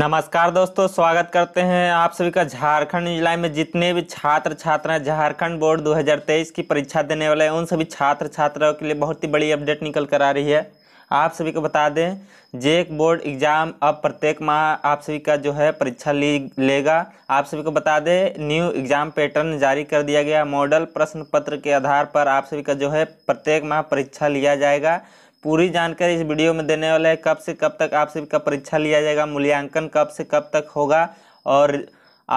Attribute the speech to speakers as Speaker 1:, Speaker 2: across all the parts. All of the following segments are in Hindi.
Speaker 1: नमस्कार दोस्तों स्वागत करते हैं आप सभी का झारखंड जिला में जितने भी छात्र छात्राएं झारखंड बोर्ड 2023 की परीक्षा देने वाले हैं उन सभी छात्र छात्राओं के लिए बहुत ही बड़ी अपडेट निकल कर आ रही है आप सभी को बता दें जेक बोर्ड एग्ज़ाम अब प्रत्येक माह आप सभी का जो है परीक्षा ली लेगा आप सभी को बता दें न्यू एग्ज़ाम पैटर्न जारी कर दिया गया मॉडल प्रश्न पत्र के आधार पर आप सभी का जो है प्रत्येक माह परीक्षा लिया जाएगा पूरी जानकारी इस वीडियो में देने वाला है कब से कब तक आप सभी का परीक्षा लिया जाएगा मूल्यांकन कब से कब तक होगा और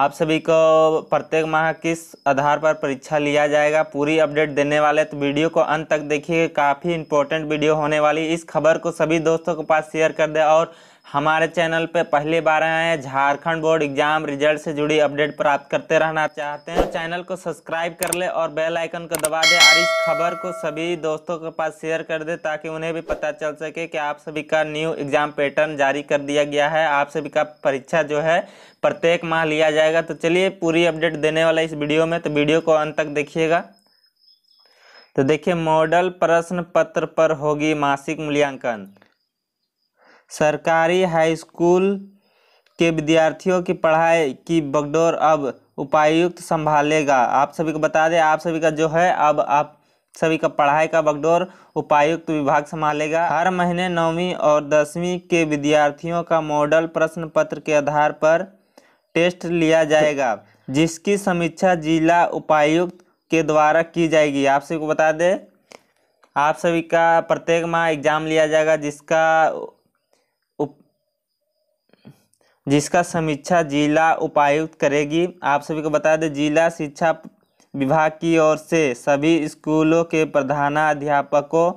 Speaker 1: आप सभी को प्रत्येक माह किस आधार पर परीक्षा लिया जाएगा पूरी अपडेट देने वाले तो वीडियो को अंत तक देखिए काफ़ी इंपॉर्टेंट वीडियो होने वाली इस खबर को सभी दोस्तों के पास शेयर कर दें और हमारे चैनल पे पहली बार आए हैं झारखंड बोर्ड एग्जाम रिजल्ट से जुड़ी अपडेट प्राप्त करते रहना चाहते हैं तो चैनल को सब्सक्राइब कर ले और बेल आइकन को दबा दे और इस खबर को सभी दोस्तों के पास शेयर कर दे ताकि उन्हें भी पता चल सके कि आप सभी का न्यू एग्जाम पैटर्न जारी कर दिया गया है आप सभी का परीक्षा जो है प्रत्येक माह लिया जाएगा तो चलिए पूरी अपडेट देने वाला इस वीडियो में तो वीडियो को अंत तक देखिएगा तो देखिए मॉडल प्रश्न पत्र पर होगी मासिक मूल्यांकन सरकारी हाईस्कूल के विद्यार्थियों की पढ़ाई की बगडोर अब उपायुक्त संभालेगा आप सभी को बता दें आप सभी का जो है अब आप सभी का पढ़ाई का बगडोर उपायुक्त विभाग संभालेगा हर महीने नौवीं और दसवीं के विद्यार्थियों का मॉडल प्रश्न पत्र के आधार पर टेस्ट लिया जाएगा जिसकी समीक्षा जिला उपायुक्त के द्वारा की जाएगी आप सभी को बता दें आप सभी का प्रत्येक माह एग्ज़ाम लिया जाएगा जिसका जिसका समीक्षा जिला उपायुक्त करेगी आप सभी को बता दें जिला शिक्षा विभाग की ओर से सभी स्कूलों के प्रधानाध्यापकों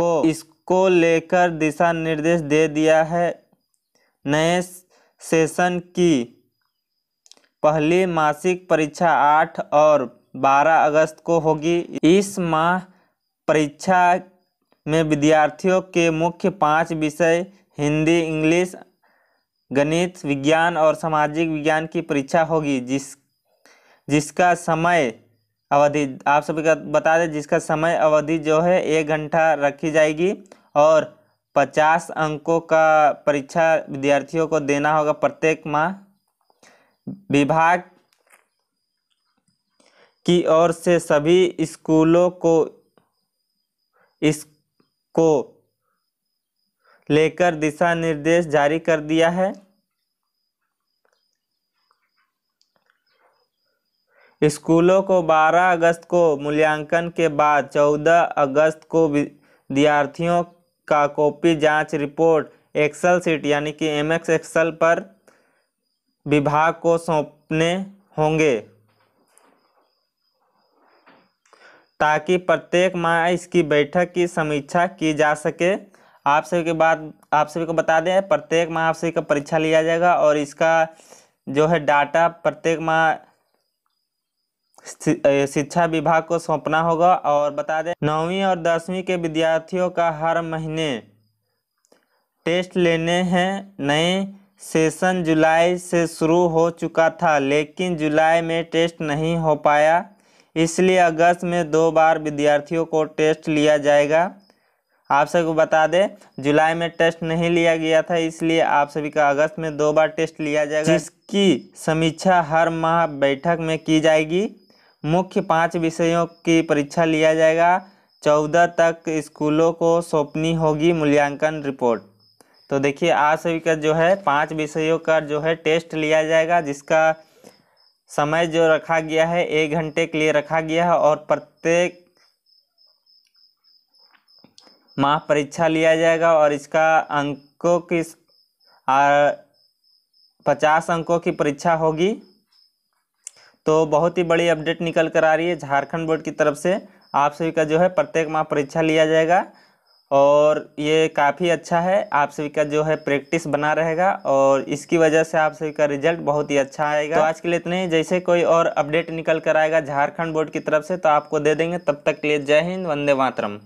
Speaker 1: को इसको लेकर दिशा निर्देश दे दिया है नए सेशन की पहली मासिक परीक्षा आठ और बारह अगस्त को होगी इस माह परीक्षा में विद्यार्थियों के मुख्य पांच विषय हिंदी इंग्लिश गणित विज्ञान और सामाजिक विज्ञान की परीक्षा होगी जिस जिसका समय अवधि आप सभी का बता दें जिसका समय अवधि जो है एक घंटा रखी जाएगी और पचास अंकों का परीक्षा विद्यार्थियों को देना होगा प्रत्येक माह विभाग की ओर से सभी स्कूलों को इसको लेकर दिशा निर्देश जारी कर दिया है स्कूलों को 12 अगस्त को मूल्यांकन के बाद 14 अगस्त को विद्यार्थियों का कॉपी जांच रिपोर्ट एक्सल सीट यानी कि एम एक्स एक्सल पर विभाग को सौंपने होंगे ताकि प्रत्येक माह इसकी बैठक की समीक्षा की जा सके आप सभी के बाद आप सभी को बता दें प्रत्येक माह आप सभी का परीक्षा लिया जाएगा और इसका जो है डाटा प्रत्येक माह शिक्षा विभाग को सौंपना होगा और बता दें नौवीं और दसवीं के विद्यार्थियों का हर महीने टेस्ट लेने हैं नए सेशन जुलाई से शुरू हो चुका था लेकिन जुलाई में टेस्ट नहीं हो पाया इसलिए अगस्त में दो बार विद्यार्थियों को टेस्ट लिया जाएगा आप सभी को बता दें जुलाई में टेस्ट नहीं लिया गया था इसलिए आप सभी का अगस्त में दो बार टेस्ट लिया जाएगा जिसकी समीक्षा हर माह बैठक में की जाएगी मुख्य पाँच विषयों की परीक्षा लिया जाएगा चौदह तक स्कूलों को सौंपनी होगी मूल्यांकन रिपोर्ट तो देखिए आज सभी का जो है पाँच विषयों का जो है टेस्ट लिया जाएगा जिसका समय जो रखा गया है एक घंटे के लिए रखा गया है और प्रत्येक माह परीक्षा लिया जाएगा और इसका अंकों की पचास अंकों की परीक्षा होगी तो बहुत ही बड़ी अपडेट निकल कर आ रही है झारखंड बोर्ड की तरफ से आप सभी का जो है प्रत्येक माह परीक्षा लिया जाएगा और ये काफ़ी अच्छा है आप सभी का जो है प्रैक्टिस बना रहेगा और इसकी वजह से आप सभी का रिजल्ट बहुत ही अच्छा आएगा तो आज के लिए इतने ही जैसे कोई और अपडेट निकल कर आएगा झारखंड बोर्ड की तरफ से तो आपको दे देंगे तब तक के लिए जय हिंद वंदे मातरम